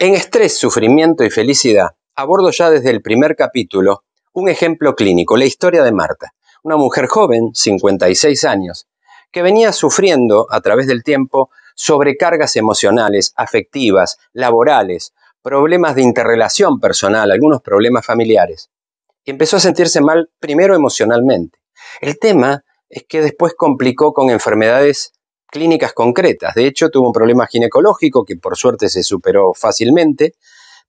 En estrés, sufrimiento y felicidad, abordo ya desde el primer capítulo un ejemplo clínico, la historia de Marta, una mujer joven, 56 años, que venía sufriendo a través del tiempo sobrecargas emocionales, afectivas, laborales, problemas de interrelación personal, algunos problemas familiares. Y empezó a sentirse mal primero emocionalmente. El tema es que después complicó con enfermedades clínicas concretas. De hecho, tuvo un problema ginecológico que por suerte se superó fácilmente,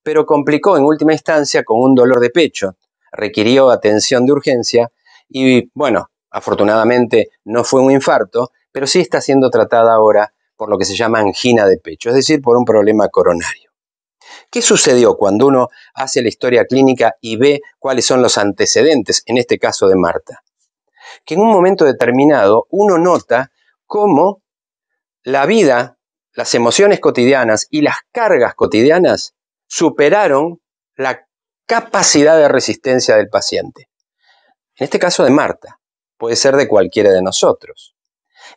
pero complicó en última instancia con un dolor de pecho. Requirió atención de urgencia y, bueno, afortunadamente no fue un infarto, pero sí está siendo tratada ahora por lo que se llama angina de pecho, es decir, por un problema coronario. ¿Qué sucedió cuando uno hace la historia clínica y ve cuáles son los antecedentes, en este caso de Marta? Que en un momento determinado uno nota cómo la vida, las emociones cotidianas y las cargas cotidianas superaron la capacidad de resistencia del paciente. En este caso de Marta, puede ser de cualquiera de nosotros.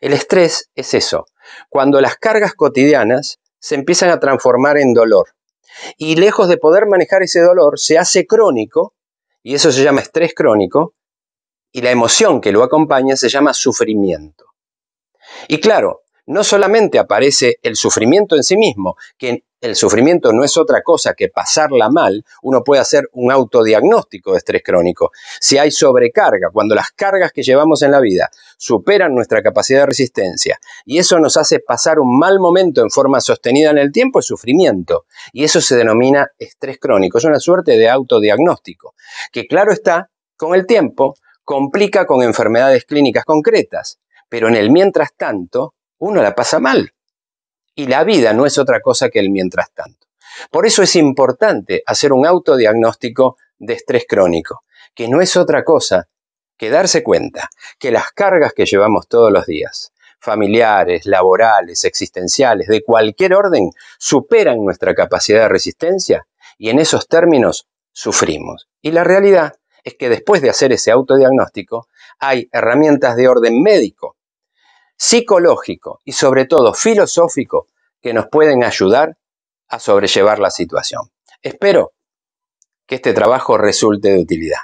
El estrés es eso, cuando las cargas cotidianas se empiezan a transformar en dolor. Y lejos de poder manejar ese dolor, se hace crónico, y eso se llama estrés crónico, y la emoción que lo acompaña se llama sufrimiento. Y claro, no solamente aparece el sufrimiento en sí mismo, que el sufrimiento no es otra cosa que pasarla mal, uno puede hacer un autodiagnóstico de estrés crónico. Si hay sobrecarga, cuando las cargas que llevamos en la vida superan nuestra capacidad de resistencia y eso nos hace pasar un mal momento en forma sostenida en el tiempo, es sufrimiento. Y eso se denomina estrés crónico, es una suerte de autodiagnóstico, que claro está, con el tiempo complica con enfermedades clínicas concretas, pero en el mientras tanto uno la pasa mal. Y la vida no es otra cosa que el mientras tanto. Por eso es importante hacer un autodiagnóstico de estrés crónico, que no es otra cosa que darse cuenta que las cargas que llevamos todos los días, familiares, laborales, existenciales, de cualquier orden, superan nuestra capacidad de resistencia y en esos términos sufrimos. Y la realidad es que después de hacer ese autodiagnóstico, hay herramientas de orden médico psicológico y sobre todo filosófico que nos pueden ayudar a sobrellevar la situación. Espero que este trabajo resulte de utilidad.